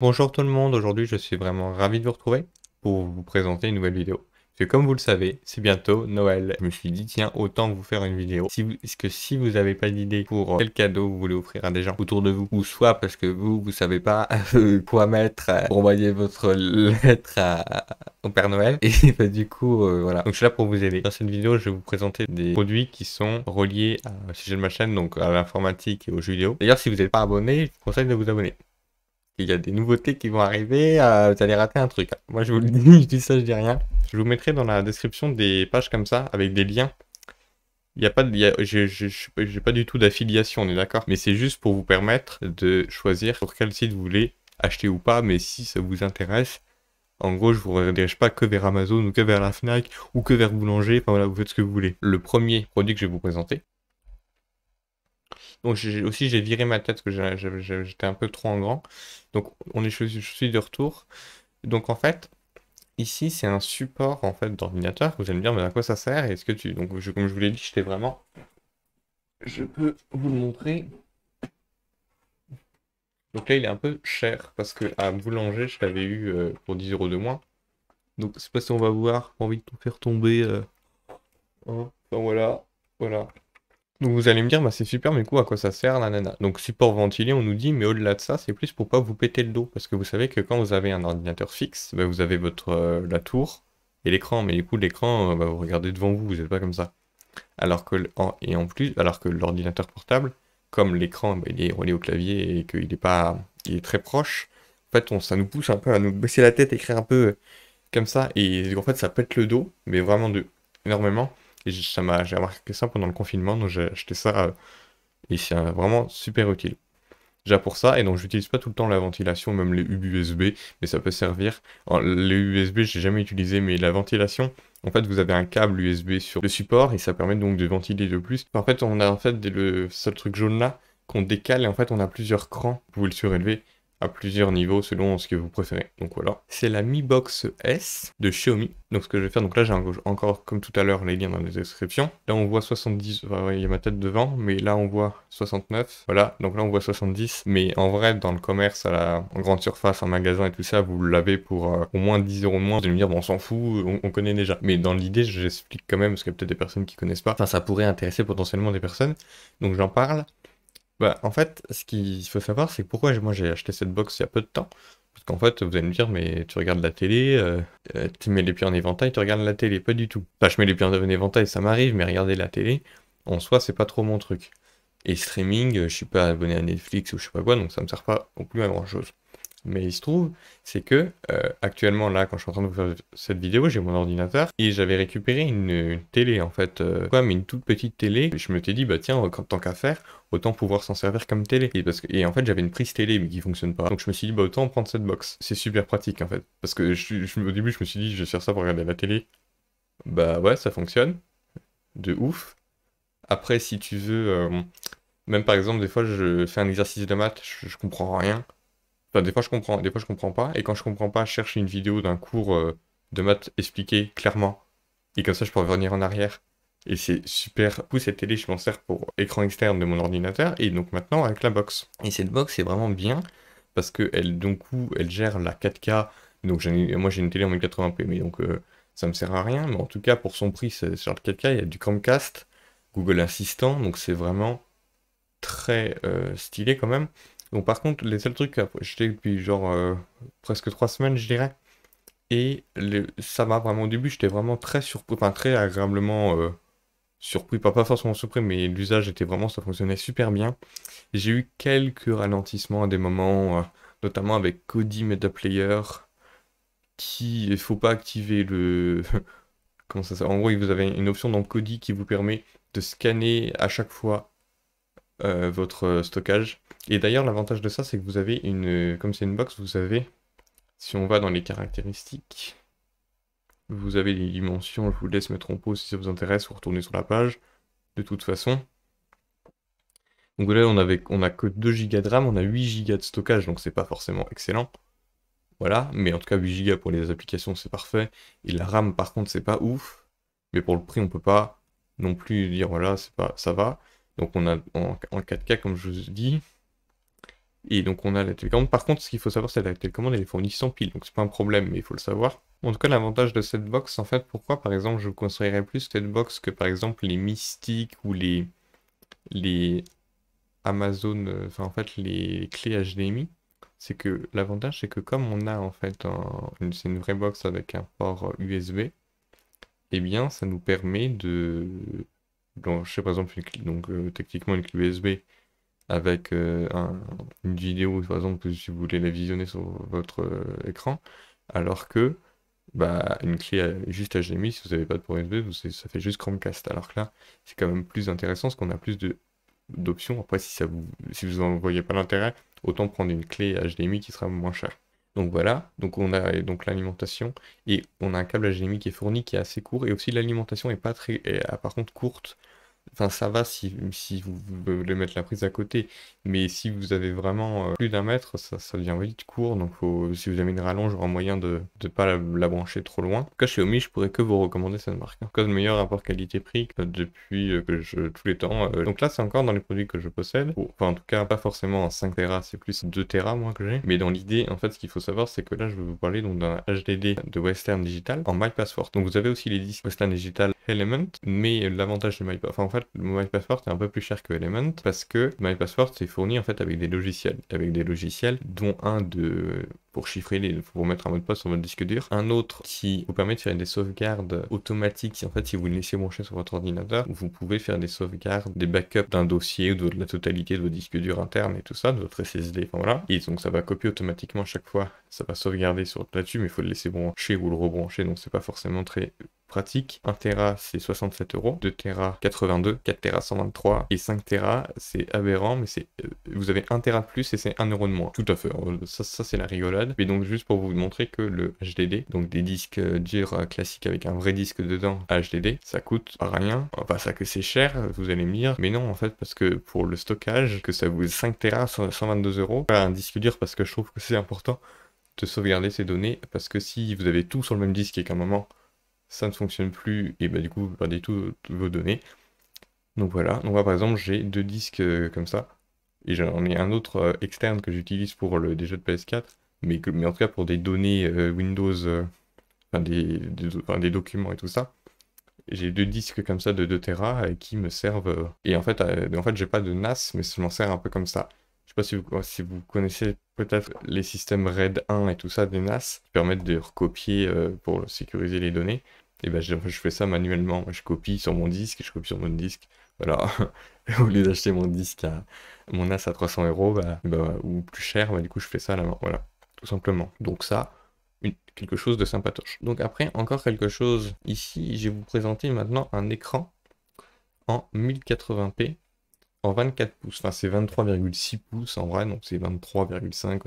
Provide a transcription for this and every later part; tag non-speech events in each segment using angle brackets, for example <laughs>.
Bonjour tout le monde, aujourd'hui je suis vraiment ravi de vous retrouver pour vous présenter une nouvelle vidéo. Parce que comme vous le savez, c'est bientôt Noël. Je me suis dit tiens, autant vous faire une vidéo. Si vous, que si vous n'avez pas d'idée pour euh, quel cadeau vous voulez offrir à des gens autour de vous, ou soit parce que vous, vous savez pas <laughs> euh, quoi mettre euh, pour envoyer votre lettre au Père Noël. Et <laughs> bah, du coup, voilà. Donc je suis là pour vous aider. Dans cette vidéo, je vais vous présenter des produits qui sont reliés à, sujet de ma chaîne, donc à l'informatique et aux jeux vidéo. D'ailleurs, si vous n'êtes pas abonné, je vous conseille de vous abonner. Il y a des nouveautés qui vont arriver, euh, vous allez rater un truc. Moi, je vous le <laughs> dis, je dis ça, je dis rien. Je vous mettrai dans la description des pages comme ça, avec des liens. Il n'y a pas de, je, n'ai j'ai pas du tout d'affiliation, on est d'accord. Mais c'est juste pour vous permettre de choisir sur quel site vous voulez acheter ou pas. Mais si ça vous intéresse, en gros, je ne vous redirige pas que vers Amazon ou que vers la Fnac ou que vers Boulanger. Enfin voilà, vous faites ce que vous voulez. Le premier produit que je vais vous présenter, donc aussi, j'ai viré ma tête parce que j'étais un peu trop en grand. Donc on est, je, suis de retour. Donc en fait, ici, c'est un support en fait d'ordinateur. Vous allez me dire, mais à quoi ça sert Est-ce que tu... Donc comme je vous l'ai dit, j'étais vraiment... Je peux vous le montrer. Donc là, il est un peu cher parce que à Boulanger, je l'avais eu euh, pour 10 euros de moins. Donc, c'est sais pas si on va voir, pas envie de tout faire tomber. Euh, hein. voilà, voilà. Donc vous allez me dire, bah c'est super, mais quoi, à quoi ça sert, la nana Donc support ventilé, on nous dit, mais au-delà de ça, c'est plus pour pas vous péter le dos, parce que vous savez que quand vous avez un ordinateur fixe, bah, vous avez votre euh, la tour et l'écran, mais du coup l'écran, euh, vous regardez devant vous, vous n'êtes pas comme ça. Alors que et en plus, alors que l'ordinateur portable, comme l'écran, bah, il est relié au clavier et qu'il est pas, il est très proche. En fait, on, ça nous pousse un peu à nous baisser la tête, écrire un peu euh, comme ça, et en fait ça pète le dos, mais vraiment de énormément. Et ça m'a, j'ai remarqué ça pendant le confinement, donc j'ai acheté ça ici, euh, et euh, vraiment super utile. Déjà pour ça, et donc j'utilise pas tout le temps la ventilation, même les hub USB, mais ça peut servir. les USB, j'ai jamais utilisé, mais la ventilation, en fait, vous avez un câble USB sur le support et ça permet donc de ventiler de plus. En fait, on a en fait le seul truc jaune là qu'on décale et en fait on a plusieurs crans. Vous pouvez le surélever à plusieurs niveaux selon ce que vous préférez. Donc voilà, c'est la Mi Box S de Xiaomi. Donc ce que je vais faire, donc là j'ai encore comme tout à l'heure les liens dans les descriptions Là on voit 70, il y a ma tête devant, mais là on voit 69. Voilà, donc là on voit 70, mais en vrai dans le commerce, à la, grande surface, en magasin et tout ça, vous l'avez pour euh, au moins 10 euros moins. Vous allez me dire, bon on s'en fout, on, connaît déjà. Mais dans l'idée, j'explique quand même, parce qu'il y a peut-être des personnes qui connaissent pas. Enfin ça pourrait intéresser potentiellement des personnes. Donc j'en parle. Bah, en fait, ce qu'il faut savoir, c'est pourquoi moi j'ai acheté cette box il y a peu de temps. Parce qu'en fait, vous allez me dire, mais tu regardes la télé, euh, euh, tu mets les pieds en éventail, tu regardes la télé, pas du tout. pas je mets les pieds en éventail, ça m'arrive, mais regarder la télé, en soi, c'est pas trop mon truc. Et streaming, euh, je suis pas abonné à Netflix ou je sais pas quoi, donc ça me sert pas au plus à grand chose. Mais il se trouve, c'est que euh, actuellement, là, quand je suis en train de vous faire cette vidéo, j'ai mon ordinateur et j'avais récupéré une, télé, en fait. comme euh, quoi, mais une toute petite télé. Et je me suis dit, bah tiens, tant qu'à faire, autant pouvoir s'en servir comme télé. Et, parce que, en fait, j'avais une prise télé, mais qui fonctionne pas. Donc je me suis dit, bah autant prendre cette box. C'est super pratique, en fait. Parce que au début, je me suis dit, je vais faire ça pour regarder la télé. Bah ouais, ça fonctionne. De ouf. Après, si tu veux... Euh, même par exemple, des fois, je fais un exercice de maths, je, je comprends rien des fois je comprends, des fois je comprends pas. Et quand je comprends pas, je cherche une vidéo d'un cours euh, de maths expliqué clairement. Et comme ça, je pourrais revenir en arrière. Et c'est super. Du cette télé, je m'en sers pour écran externe de mon ordinateur. Et donc maintenant, avec la box. Et cette box, c'est vraiment bien parce que elle, donc, elle gère la 4K. Donc moi, j'ai une télé en 1080p, mais donc euh, ça me sert à rien. Mais en tout cas, pour son prix, c'est sur le 4K. Il y a du Chromecast, Google Assistant. Donc c'est vraiment très euh, stylé quand même. Donc par contre, les seuls trucs que j'ai depuis genre euh, presque 3 semaines, je dirais, et ça m'a vraiment au début, j'étais vraiment très surpris, enfin très agréablement euh, surpris, pas, forcément surpris, mais l'usage était vraiment, ça fonctionnait super bien. J'ai eu quelques ralentissements à des moments, euh, notamment avec Cody Metaplayer, qui il faut pas activer le... <laughs> Comment ça En gros, vous avez une option dans Cody qui vous permet de scanner à chaque fois votre stockage et d'ailleurs, l'avantage de ça, c'est que vous avez une... Comme c'est une box, vous avez... Si on va dans les caractéristiques, vous avez les dimensions. Je vous laisse mettre en pause si ça vous intéresse ou retourner sur la page. De toute façon. Donc là, on, avait, on a que 2 Go de RAM, on a 8 Go de stockage, donc c'est pas forcément excellent. Voilà, mais en tout cas 8 Go pour les applications, c'est parfait. Et la RAM, par contre, c'est pas ouf. Mais pour le prix, on peut pas non plus dire voilà, c'est pas ça va. Donc on a en, en 4K, comme je vous dis, et donc on a la télécommande. Par contre, ce qu'il faut savoir, c'est que la télécommande elle est fournie sans pile, donc c'est pas un problème, mais il faut le savoir. En tout cas, l'avantage de cette box, en fait, pourquoi par exemple je vous conseillerais plus cette box que par exemple les mystiques ou les, les Amazon, euh, enfin en fait les clés HDMI, c'est que l'avantage c'est que comme on a en fait c'est une vraie box avec un port USB, euh, eh bien ça nous permet de, je sais par exemple donc euh, techniquement une clé USB avec euh, une vidéo, par exemple, si vous voulez la visionner sur votre euh, écran, alors que bah, une clé juste HDMI, si vous n'avez pas de port USB, ça fait juste Chromecast. Alors que là, c'est quand même plus intéressant parce qu'on a plus de d'options. Après, si, ça vous, si vous en voyez pas l'intérêt, autant prendre une clé HDMI qui sera moins chère. Donc voilà, donc on a donc l'alimentation et on a un câble HDMI qui est fourni, qui est assez court et aussi l'alimentation est pas très, euh, par contre courte Enfin, ça va si, si vous voulez mettre la prise à côté, mais si vous avez vraiment euh, plus d'un mètre, ça, devient vite court. Donc, si vous avez une rallonge, un moyen de ne pas la, brancher trop loin. En tout cas, chez Omi, je pourrais que vous recommander cette marque. En hein. tout cas, le meilleur rapport qualité-prix euh, depuis euh, que je, tous les temps. Donc là, c'est encore dans les produits que je possède. Enfin, en tout cas, pas forcément en 5 Tera, c'est plus 2 Tera, moi, que j'ai. Mais dans l'idée, en fait, ce qu'il faut savoir, c'est que là, je vais vous parler d'un HDD de Western Digital en Passport. Donc, vous avez aussi les disques Western Digital Element, mais l'avantage de My enfin, en le MyPassport est un peu plus cher que Element parce que MyPassport est fourni en fait avec des logiciels, avec des logiciels dont un de pour chiffrer les, pour mettre un mot de passe sur votre disque dur, un autre qui vous permet de faire des sauvegardes automatiques. En fait, si vous le laissez brancher sur votre ordinateur, vous pouvez faire des sauvegardes, des backups d'un dossier ou de la totalité de votre disque dur interne et tout ça, de votre SSD. Enfin, voilà. Et donc ça va copier automatiquement à chaque fois, ça va sauvegarder sur là-dessus, mais il faut le laisser brancher ou le rebrancher, donc c'est pas forcément très pratique. 1 Tera, c'est 67 euros. 2 Tera, 82. 4 Tera, 123. Et 5 Tera, c'est aberrant, mais c'est euh, vous avez 1 Tera plus et c'est 1 euro de moins. Tout à fait. Euh, ça, c'est la rigolade. Mais donc, juste pour vous montrer que le HDD, donc des disques euh, durs classiques avec un vrai disque dedans HDD, ça coûte rien. pas ça que c'est cher, vous allez me dire. Mais non, en fait, parce que pour le stockage, que ça vous 5 Tera, 122 euros. Pas un disque dur parce que je trouve que c'est important de sauvegarder ces données parce que si vous avez tout sur le même disque et qu'à un moment ça ne fonctionne plus, et bah du coup vous perdez toutes euh, vos données. Donc voilà, donc par exemple j'ai deux disques euh, comme ça, et j'en ai un autre euh, externe que j'utilise pour le, des jeux de PS4, mais, en tout cas pour des données Windows, enfin des, documents et tout ça. J'ai deux disques comme ça de 2 Tera qui me servent. et en fait, en fait j'ai pas de NAS, mais je m'en sers un peu comme ça si vous, si vous connaissez peut-être les systèmes RAID 1 et tout ça des NAS qui permettent de recopier euh, pour sécuriser les données. Et eh ben je, fais ça manuellement. je copie sur mon disque, je copie sur mon disque. Voilà. <laughs> Au lieu d'acheter mon disque à mon NAS à 300 euros bah, bah, ou plus cher, bah, du coup je fais ça à la main. Voilà, tout simplement. Donc ça, une, quelque chose de sympatoche. Donc après, encore quelque chose. Ici, je vais vous présenter maintenant un écran en 1080p en 24 pouces. Enfin, c'est 23,6 pouces en vrai, donc c'est 23,5,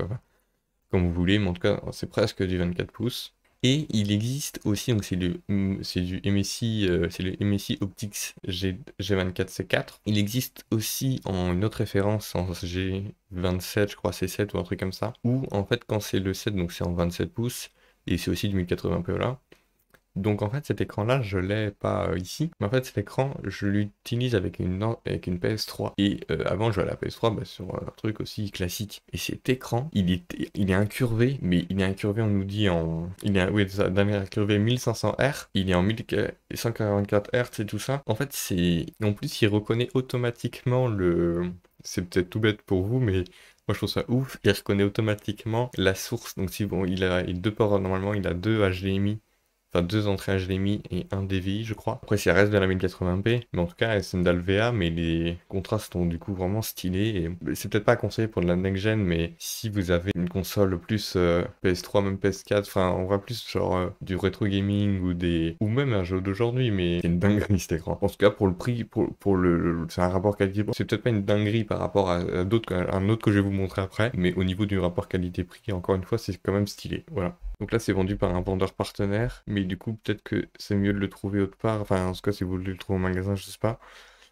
comme vous voulez, mais en tout cas, c'est presque du 24 pouces. Et il existe aussi, donc c'est hum, du, MSI, euh, c'est le MSI Optics G, 24 c 4 Il existe aussi en une autre référence en G27, je crois C7 ou un truc comme ça, où en fait quand c'est le 7, donc c'est en 27 pouces, et c'est aussi du 1080p là, donc en fait cet écran là je l'ai pas euh, ici, mais en fait cet écran je l'utilise avec une, avec une PS3 et euh, avant je jouais à la PS3 bah, sur euh, un truc aussi classique et cet écran il est, il est incurvé mais il est incurvé on nous dit en... il est oui incurvé 1500R, il est en 144Hz et tout ça. En fait c'est... En plus il reconnaît automatiquement le... C'est peut-être tout bête pour vous mais moi, je trouve ça ouf. Il reconnaît automatiquement la source. Donc, si bon, il a, il a deux ports normalement, il a deux HDMI Enfin, deux entrées HDMI et un DVI, je crois. Après, ça reste de la 1080p. Mais en tout cas, c'est une VA, mais les contrastes sont du coup vraiment stylés. Et c'est peut-être pas conseillé pour de la next-gen, mais si vous avez une console plus euh, PS3, même PS4, enfin, on va plus genre euh, du retro gaming ou des. ou même un jeu d'aujourd'hui, mais c'est une dinguerie cet écran. En tout cas, pour le prix, pour, le. c'est un rapport qualité. C'est peut-être pas une dinguerie par rapport à, à d'autres, un autre que je vais vous montrer après, mais au niveau du rapport qualité-prix, encore une fois, c'est quand même stylé. Voilà. Donc là, c'est vendu par un vendeur partenaire, mais du coup, peut-être que c'est mieux de le trouver autre part. Enfin, en tout cas, si vous voulez le trouver au magasin, je sais pas.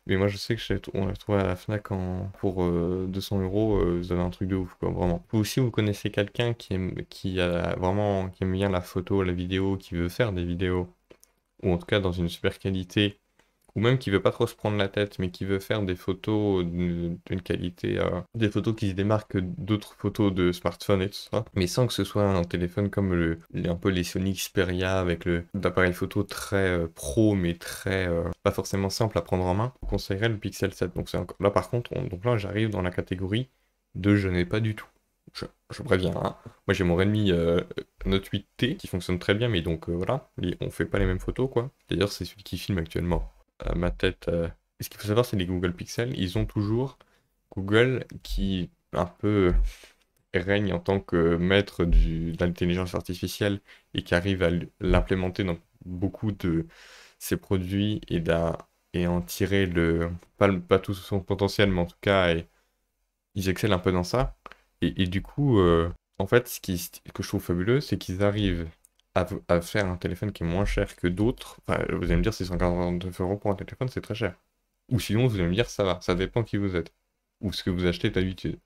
Mais moi, je sais que on l'a trouvé à la Fnac en, pour 200 euh, euros. vous euh, avez un truc de ouf, quoi, vraiment. Ou si vous connaissez quelqu'un qui aime, qui a vraiment, qui aime bien la photo, la vidéo, qui veut faire des vidéos, ou en tout cas dans une super qualité, ou même qui veut pas trop se prendre la tête, mais qui veut faire des photos euh, d'une qualité, euh, des photos qui se démarquent d'autres photos de smartphone et tout ça, mais sans que ce soit un téléphone comme le, un peu les Sony Xperia avec le d'appareil photo très euh, pro mais très pas forcément simple à prendre en main, je conseillerais le Pixel 7. Donc c'est là par contre, donc là j'arrive dans la catégorie de je n'ai pas du tout. Je, préviens. Hein. Moi j'ai mon Redmi Note 8T qui fonctionne très bien, mais donc voilà, on fait pas les mêmes photos quoi. D'ailleurs c'est celui qui filme actuellement ma tête. Euh, ce qu'il faut savoir, c'est les Google Pixel, ils ont toujours Google qui un peu règne en tant que maître du, de l'intelligence artificielle et qui arrive à l'implémenter dans beaucoup de ses produits et, et en tirer le pas, tout son potentiel, mais en tout cas, ils excellent un peu dans ça. Et, du coup, euh, en fait, ce, qui, ce que je trouve fabuleux, c'est qu'ils arrivent à, faire un téléphone qui est moins cher que d'autres, enfin, vous allez me dire 649 euros pour un téléphone, c'est très cher. Ou sinon, vous allez me dire ça va, ça dépend qui vous êtes ou ce que vous achetez d'habitude.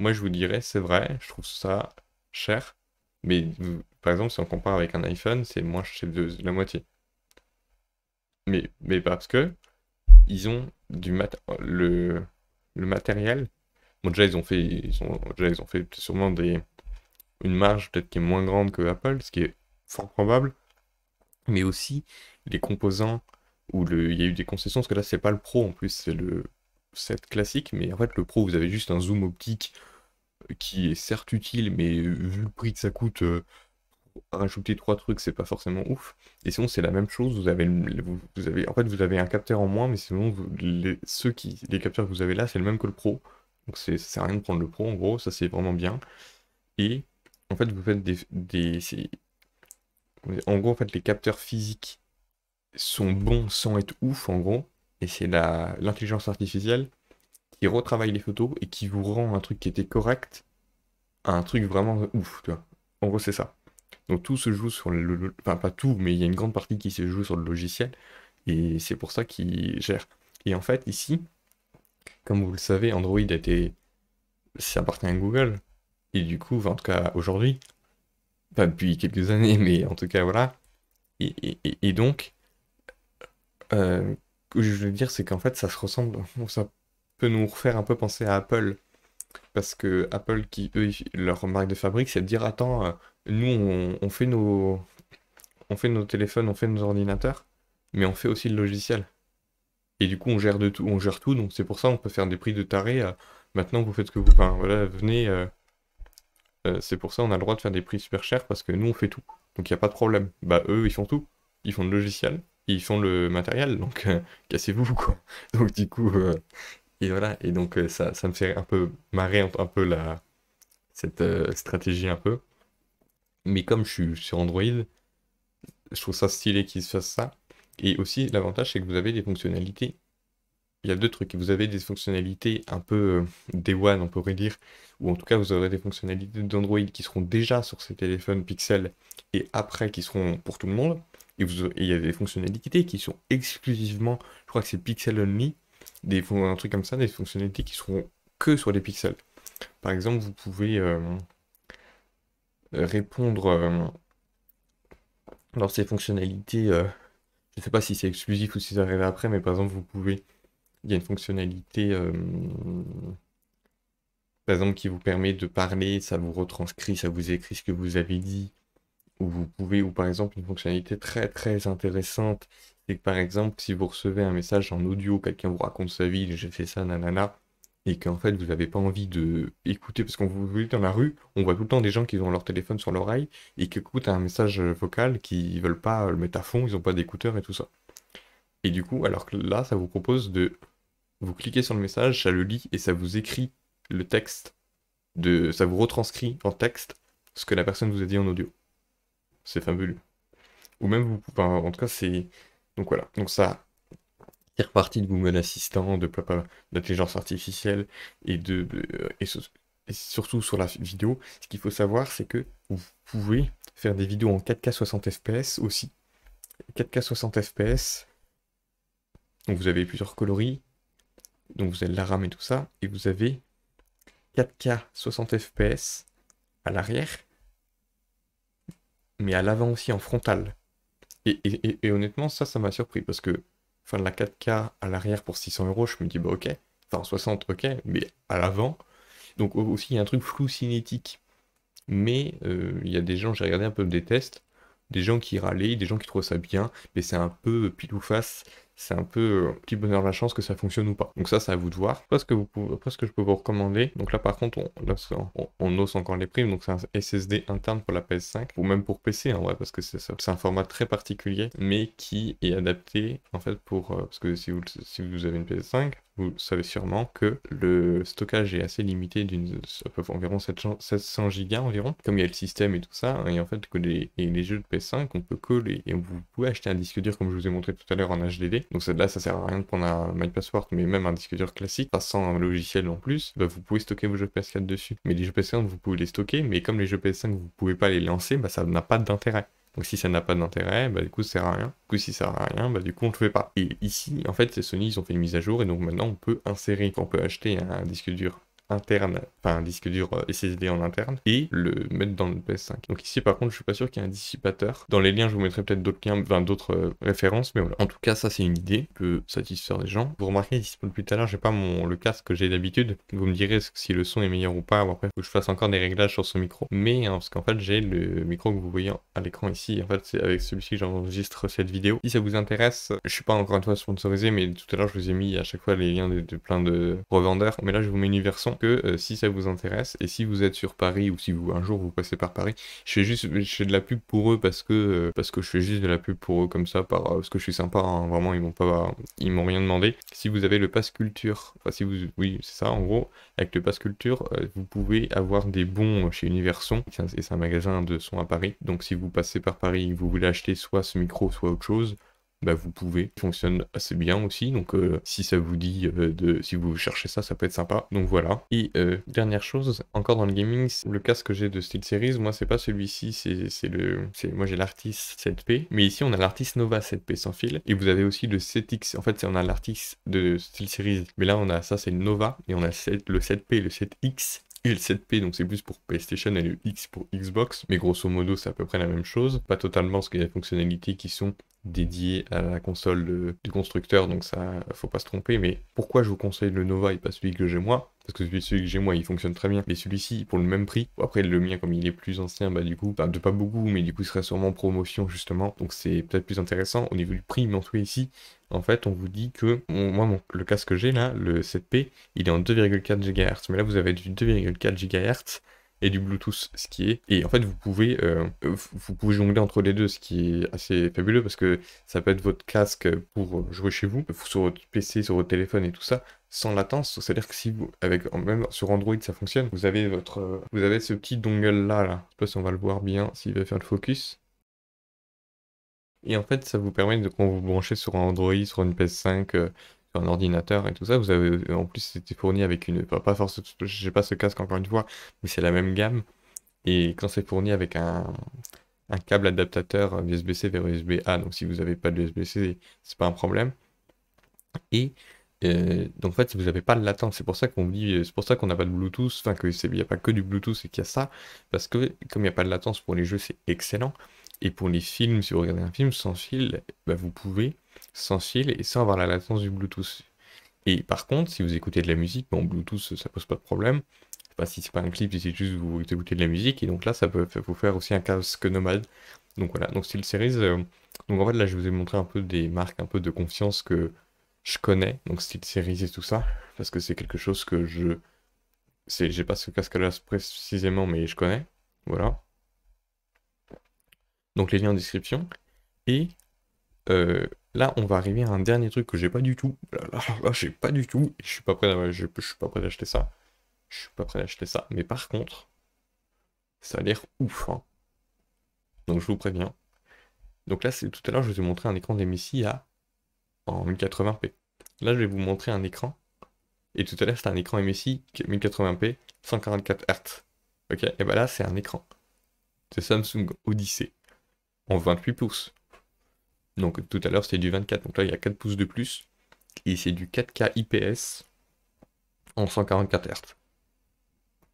Moi, je vous dirais, c'est vrai, je trouve ça cher, mais par exemple, si on compare avec un iPhone, c'est moins cher de la moitié. Mais, mais parce que ils ont du mat le, le matériel. Bon, déjà, ils ont fait, ils ont, déjà, ils ont fait sûrement des, une marge peut-être qui est moins grande que Apple, ce qui est fort probable, mais aussi les composants où le... il y a eu des concessions, parce que là c'est pas le pro en plus, c'est le set classique, mais en fait le pro vous avez juste un zoom optique euh, qui est certes utile, mais euh, vu le prix que ça coûte, euh, rajouter trois trucs c'est pas forcément ouf. Et sinon c'est la même chose, vous avez, vous, avez, en fait vous avez un capteur en moins, mais sinon les, ceux qui, les capteurs que vous avez là c'est le même que le pro, donc ça sert à rien de prendre le pro en gros, ça c'est vraiment bien. Et en fait vous faites des en gros, en fait, les capteurs physiques sont bons sans être ouf, en gros. Et c'est l'intelligence artificielle qui retravaille les photos et qui vous rend un truc qui était correct à un truc vraiment ouf, tu vois. En gros, c'est ça. Donc tout se joue sur le... Enfin, pas tout, mais il y a une grande partie qui se joue sur le logiciel. Et c'est pour ça qu'il gère. Et en fait, ici, comme vous le savez, Android était Ça appartient à Google. Et du coup, en tout cas, aujourd'hui, pas depuis quelques années, mais en tout cas, voilà. Et, donc, euh, ce que je veux dire, c'est qu'en fait, ça se ressemble, <laughs> ça peut nous refaire un peu penser à Apple. Parce que Apple, qui, leur marque de fabrique, c'est de dire, attends, euh, nous, on, fait nos, on fait nos téléphones, on fait nos ordinateurs, mais on fait aussi le logiciel. Et du coup, on gère de tout, on gère tout, donc c'est pour ça qu'on peut faire des prix de taré. Euh, maintenant, vous faites ce que vous... parlez voilà, venez... Euh, c'est pour ça on a le droit de faire des prix super chers parce que nous on fait tout. Donc il n'y a pas de problème. Bah eux ils font tout. Ils font le logiciel, ils font le matériel, donc euh, <laughs> cassez-vous quoi. <laughs> Donc du coup, euh, et voilà. Et donc ça, ça me fait un peu marrer un, un peu la, cette stratégie un peu. Mais comme je suis sur Android, je trouve ça stylé qu'ils fassent ça. Et aussi l'avantage c'est que vous avez des fonctionnalités il y a deux trucs. Vous avez des fonctionnalités un peu euh, one, on pourrait dire, ou en tout cas, vous aurez des fonctionnalités d'Android qui seront déjà sur ces téléphones Pixel et après qui seront pour tout le monde. Et, vous, il y a des fonctionnalités qui sont exclusivement, je crois que c'est Pixel Only, des, un truc comme ça, des fonctionnalités qui seront que sur les pixels. Par exemple, vous pouvez euh, répondre euh, alors ces fonctionnalités. Euh, je ne sais pas si c'est exclusif ou si ça arrive après, mais par exemple, vous pouvez il y a une fonctionnalité, euh, par exemple, qui vous permet de parler, ça vous retranscrit, ça vous écrit ce que vous avez dit. Ou vous pouvez, ou par exemple, une fonctionnalité très très intéressante, c'est que par exemple, si vous recevez un message en audio, quelqu'un vous raconte sa vie, j'ai fait ça, nanana, et qu'en fait vous n'avez pas envie d'écouter, parce qu'on vous dit dans la rue, on voit tout le temps des gens qui ont leur téléphone sur l'oreille et qui écoutent un message vocal, qui veulent pas le mettre à fond, ils n'ont pas d'écouteurs et tout ça. Et du coup, alors que là, ça vous propose de vous cliquez sur le message, ça le lit et ça vous écrit le texte, de, ça vous retranscrit en texte ce que la personne vous a dit en audio. C'est fabuleux. Ou même, vous, pouvez, en tout cas, c'est. Donc voilà, donc ça est reparti de Google Assistant, de d'intelligence artificielle et de. Euh, et, surtout sur la vidéo, ce qu'il faut savoir, c'est que vous pouvez faire des vidéos en 4K 60 FPS aussi. 4K 60 FPS. Donc vous avez plusieurs coloris, donc vous avez la RAM et tout ça, et vous avez 4K 60 fps à l'arrière, mais à l'avant aussi en frontal. Et, honnêtement, ça, ça m'a surpris parce que enfin, la 4K à l'arrière pour 600 euros, je me dis, bah ok, enfin 60, ok, mais à l'avant. Donc aussi, il y a un truc flou cinétique. Mais euh, il y a des gens, j'ai regardé un peu des tests, des gens qui râlaient, des gens qui trouvent ça bien, mais c'est un peu pile ou face, c'est un peu euh, petit bonheur la chance que ça fonctionne ou pas. Donc ça, c'est à vous de voir. parce que, vous pouvez, ce que je peux vous recommander, donc là, par contre, on, là, on, encore les primes, donc c'est un SSD interne pour la PS5, ou même pour PC, hein, parce que c'est un format très particulier, mais qui est adapté, en fait, pour... Euh, parce que si vous, si vous avez une PS5, vous savez sûrement que le stockage est assez limité d'une environ 700 gigas environ, comme il y a le système et tout ça, hein, et en fait que les, jeux de PS5 on peut coller et vous pouvez acheter un disque dur comme je vous ai montré tout à l'heure en HDD. Donc celle là ça sert à rien de prendre un Password mais même un disque dur classique, pas sans un logiciel en plus, bah, vous pouvez stocker vos jeux PS4 dessus. Mais les jeux PS5 vous pouvez les stocker, mais comme les jeux PS5 vous pouvez pas les lancer, bah ça n'a pas d'intérêt. Donc si ça n'a pas d'intérêt, bah du coup ça sert à rien. Du coup si ça sert à rien, bah du coup on le fait pas. Et ici, en fait, Sony ils ont fait une mise à jour et donc maintenant on peut insérer, on peut acheter un disque dur interne, enfin un disque dur euh, SSD en interne, et le mettre dans le PS5. Donc ici par contre je suis pas sûr qu'il y ait un dissipateur. Dans les liens je vous mettrai peut-être d'autres liens, enfin d'autres euh, références, mais voilà. En tout cas ça c'est une idée qui peut satisfaire les gens. Vous remarquez ici depuis tout à l'heure j'ai pas mon le casque que j'ai d'habitude. Vous me direz si le son est meilleur ou pas. après faut que je fasse encore des réglages sur ce micro. Mais en hein, parce qu'en fait j'ai le micro que vous voyez à l'écran ici. En fait c'est avec celui-ci que j'enregistre cette vidéo. Si ça vous intéresse, je suis pas encore une fois sponsorisé, mais tout à l'heure je vous ai mis à chaque fois les liens de, de plein de revendeurs. Mais là je vous mets une version que euh, si ça vous intéresse, et si vous êtes sur Paris, ou si vous un jour vous passez par Paris, je fais juste je de la pub pour eux parce que, euh, parce que je fais juste de la pub pour eux comme ça, euh, parce que je suis sympa, hein, vraiment, ils m'ont pas ils m'ont rien demandé. Si vous avez le pass culture, enfin si vous. Oui, c'est ça en gros, avec le pass culture, vous pouvez avoir des bons chez Universon, et c'est un magasin de son à Paris. Donc si vous passez par Paris, vous voulez acheter soit ce micro, soit autre chose, bah vous pouvez. Il fonctionne assez bien aussi, donc euh, si ça vous dit euh, de, si vous cherchez ça, ça peut être sympa. Donc voilà. Et euh, dernière chose, encore dans le gaming, le casque que j'ai de SteelSeries, moi c'est pas celui-ci, c'est le, c'est moi j'ai l'Artis 7P, mais ici on a l'Artis Nova 7P sans fil, et vous avez aussi le 7X. En fait, on a l'Artis de SteelSeries, mais là on a ça, c'est le Nova, et on a le 7P le 7X et le 7P, donc c'est plus pour PlayStation et le X pour Xbox, mais grosso modo c'est à peu près la même chose, pas totalement parce qu'il y a des fonctionnalités qui sont dédié à la console du constructeur, donc ça, faut pas se tromper. Mais pourquoi je vous conseille le Nova et pas celui que j'ai moi parce que celui que j'ai moi il fonctionne très bien mais celui-ci pour le même prix après le mien comme il est plus ancien bah du coup de pas beaucoup mais du coup il serait sûrement promotion justement donc c'est peut-être plus intéressant au niveau du prix mais en tout cas ici en fait on vous dit que moi mon, le casque que j'ai là le 7P il est en 2,4 GHz mais là vous avez du 2,4 GHz et du Bluetooth, ce qui est. Et en fait, vous pouvez, euh, vous pouvez jongler entre les deux, ce qui est assez fabuleux parce que ça peut être votre casque pour jouer chez vous, sur votre PC, sur votre téléphone et tout ça, sans latence. C'est-à-dire que si vous, avec, même sur Android, ça fonctionne. Vous avez votre, vous avez ce petit dongle là, là. Je sais pas si on va le voir bien, s'il va faire le focus. Et en fait, ça vous permet de, vous brancher sur un Android, sur une PS5, un ordinateur et tout ça. Vous avez, en plus, c'était fourni avec une, pas force, j'ai pas ce casque encore une fois, mais c'est la même gamme. Et quand c'est fourni avec un, un câble adaptateur USB-C vers USB-A, donc si vous avez pas de USB-C, c'est pas un problème. Et donc euh, en fait, vous avez pas de latence. C'est pour ça qu'on dit, c'est pour ça qu'on n'a pas de Bluetooth, enfin qu'il n'y a pas que du Bluetooth et qu'il y a ça, parce que comme il n'y a pas de latence pour les jeux, c'est excellent. Et pour les films, si vous regardez un film sans fil, bah, vous pouvez sans fil et sans avoir la latence du Bluetooth. Et par contre, si vous écoutez de la musique, bon, Bluetooth, ça pose pas de problème. pas si c'est pas un clip, c'est juste vous écoutez de la musique. Et donc là, ça peut vous faire aussi un casque nomade. Donc voilà, donc Style Series. Euh, donc en fait, là, je vous ai montré un peu des marques un peu de confiance que je connais. Donc Style Series et tout ça. Parce que c'est quelque chose que je. J'ai pas ce casque-là précisément, mais je connais. Voilà. Donc les liens en description. Et euh, Là, on va arriver à un dernier truc que j'ai pas du tout. Là, j'ai pas du tout. Je suis pas prêt. Je, suis pas prêt d'acheter ça. Je suis pas prêt d'acheter ça. Mais par contre, ça a l'air ouf. Hein. Donc je vous préviens. Donc là, c'est tout à l'heure, je vous ai montré un écran de à en 1080p. Là, je vais vous montrer un écran. Et tout à l'heure, c'était un écran MSI 1080p, 144 Hz. Ok, et bah là, c'est un écran. C'est Samsung Odyssey en 28 pouces. Donc tout à l'heure c'était du 24, donc là il y a 4 pouces de plus. Et c'est du 4K IPS en 144 Hz.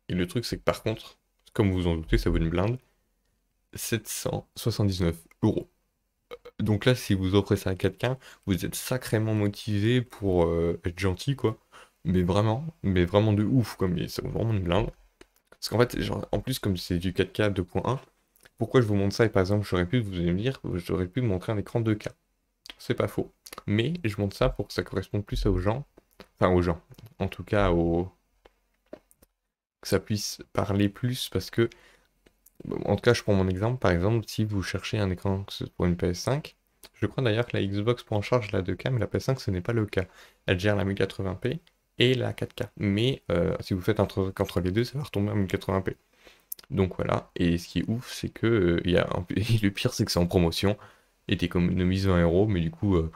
Et le truc c'est que par contre, comme vous vous en doutez, ça vaut une blinde, 779 euros. Euh, donc là, si vous offrez ça à quelqu'un, vous êtes sacrément motivé pour euh, être gentil, quoi. Mais vraiment, mais vraiment de ouf, comme ça vaut vraiment une blinde. Parce qu'en fait, en plus, comme c'est du 4K 2.1, pourquoi je vous montre ça Et par exemple, j'aurais pu, vous dire, j'aurais pu montrer un écran 2K. C'est pas faux. Mais je montre ça pour que ça corresponde plus aux gens. Enfin, aux gens. En tout cas, que ça puisse parler plus parce que. En tout cas, je prends mon exemple. Par exemple, si vous cherchez un écran pour une PS5, je crois d'ailleurs que la Xbox prend en charge la 2K, mais la PS5, ce n'est pas le cas. Elle gère la 1080p et la 4K. Mais euh, si vous faites un truc entre les deux, ça va retomber à 1080p. Donc voilà, et ce qui est ouf, c'est que euh, il y a <laughs> le pire, c'est que c'est en promotion, et t'économises 20 euros, mais du coup, euh,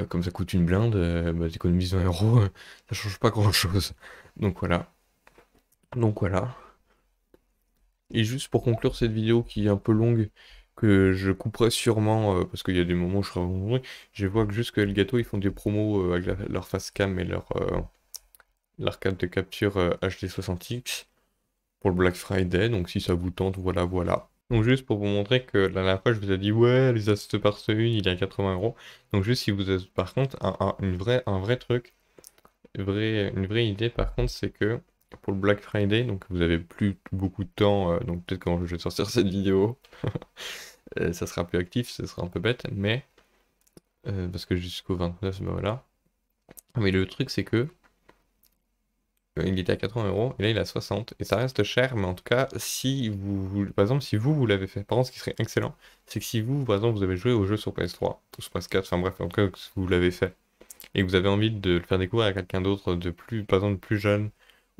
euh, comme ça coûte une blinde, bah, t'économises 20 euros, <laughs> ça change pas grand-chose. Donc voilà. Donc voilà. Et juste pour conclure cette vidéo qui est un peu longue, que je couperai sûrement, parce qu'il y a des moments où je serai je vois que juste que Elgato, ils font des promos avec leur facecam et leur carte de capture HD 60X pour le Black Friday. Donc si ça vous tente, voilà, voilà. Donc juste pour vous montrer que la dernière fois je vous ai dit ouais les assets par semaine il est à 80 euros. Donc juste si vous êtes, par contre un, un vrai truc, une vraie, une vraie idée par contre c'est que pour le Black Friday, donc vous avez plus beaucoup de temps, euh, donc peut-être quand je vais sortir <laughs> cette vidéo, <laughs> euh, ça sera plus actif, ce sera un peu bête, mais euh, parce que jusqu'au 29, ben voilà. Mais le truc c'est que euh, il était à 80 euros et là il a 60 et ça reste cher mais en tout cas si vous par exemple si vous vous l'avez fait par exemple ce qui serait excellent c'est que si vous par exemple vous avez joué au jeu sur PS3 ou sur PS4 enfin bref en tout cas vous l'avez fait et que vous avez envie de le faire découvrir à quelqu'un d'autre de plus par exemple plus jeune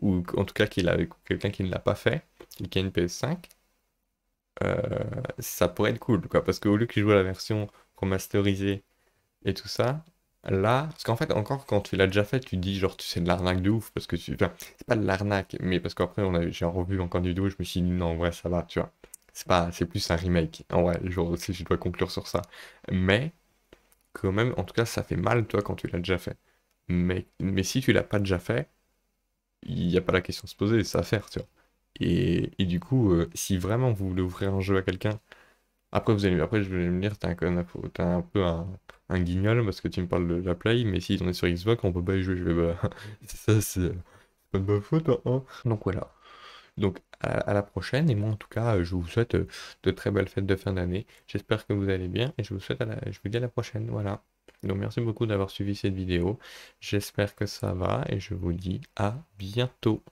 ou en tout cas qu'il quelqu'un qui ne l'a pas fait qui a une PS5 euh, ça pourrait être cool quoi parce qu'au lieu qu'il joue à la version remasterisée et tout ça Là, parce qu'en fait, encore quand tu l'as déjà fait, tu dis genre, tu sais de l'arnaque de ouf, parce que tu. c'est pas de l'arnaque, mais parce qu'après, j'ai revu encore du vidéo je me suis dit, non, en vrai, ça va, tu vois. C'est pas, c'est plus un remake. En vrai, genre, si je dois conclure sur ça. Mais, quand même, en tout cas, ça fait mal, toi, quand tu l'as déjà fait. Mais, mais si tu l'as pas déjà fait, il n'y a pas la question de se poser, c'est à faire, tu vois. Et, et du coup, euh, si vraiment vous voulez ouvrir un jeu à quelqu'un, après, vous allez, après, je vais me dire, t'es un, t'es un, peu un, guignol parce que tu me parles de la Play, mais si on est sur Xbox, on peut pas y jouer. Je vais bah, <laughs> ça, c'est pas de ma faute. Hein. Donc voilà. Donc à, la prochaine, et moi en tout cas, je vous souhaite euh, de très belles fêtes de fin d'année. J'espère que vous allez bien, et je vous souhaite, je vous dis à la prochaine. Voilà. Donc merci beaucoup d'avoir suivi cette vidéo. J'espère que ça va, et je vous dis à bientôt.